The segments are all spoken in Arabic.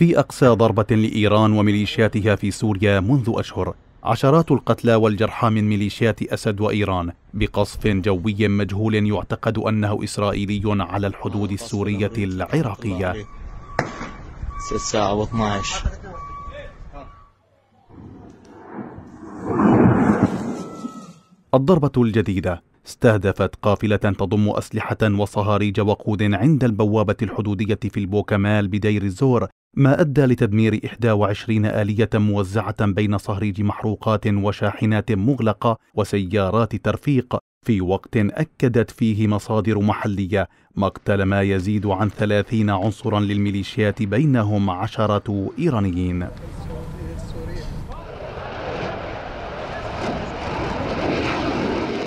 في أقصى ضربة لإيران وميليشياتها في سوريا منذ أشهر عشرات القتلى والجرحى من ميليشيات أسد وإيران بقصف جوي مجهول يعتقد أنه إسرائيلي على الحدود السورية العراقية الساعة 12 الضربة الجديدة استهدفت قافلة تضم أسلحة وصهاريج وقود عند البوابة الحدودية في البوكمال بدير الزور ما أدى لتدمير 21 آلية موزعة بين صهريج محروقات وشاحنات مغلقة وسيارات ترفيق في وقت أكدت فيه مصادر محلية مقتل ما يزيد عن 30 عنصرا للميليشيات بينهم عشرة إيرانيين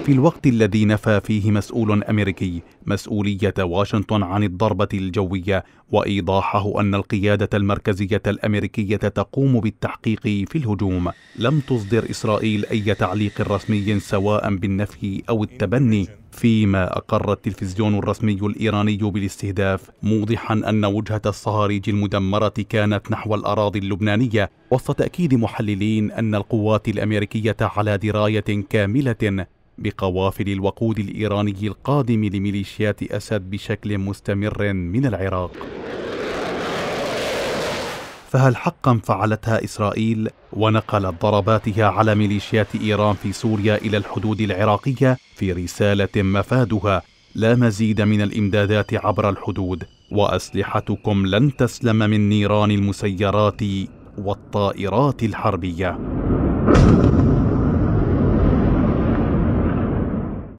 في الوقت الذي نفى فيه مسؤول أمريكي مسؤولية واشنطن عن الضربة الجوية وإيضاحه أن القيادة المركزية الأمريكية تقوم بالتحقيق في الهجوم لم تصدر إسرائيل أي تعليق رسمي سواء بالنفي أو التبني فيما أقر التلفزيون الرسمي الإيراني بالاستهداف موضحا أن وجهة الصهاريج المدمرة كانت نحو الأراضي اللبنانية وسط تأكيد محللين أن القوات الأمريكية على دراية كاملة بقوافل الوقود الإيراني القادم لميليشيات أسد بشكل مستمر من العراق فهل حقا فعلتها إسرائيل ونقلت ضرباتها على ميليشيات إيران في سوريا إلى الحدود العراقية في رسالة مفادها لا مزيد من الإمدادات عبر الحدود وأسلحتكم لن تسلم من نيران المسيرات والطائرات الحربيه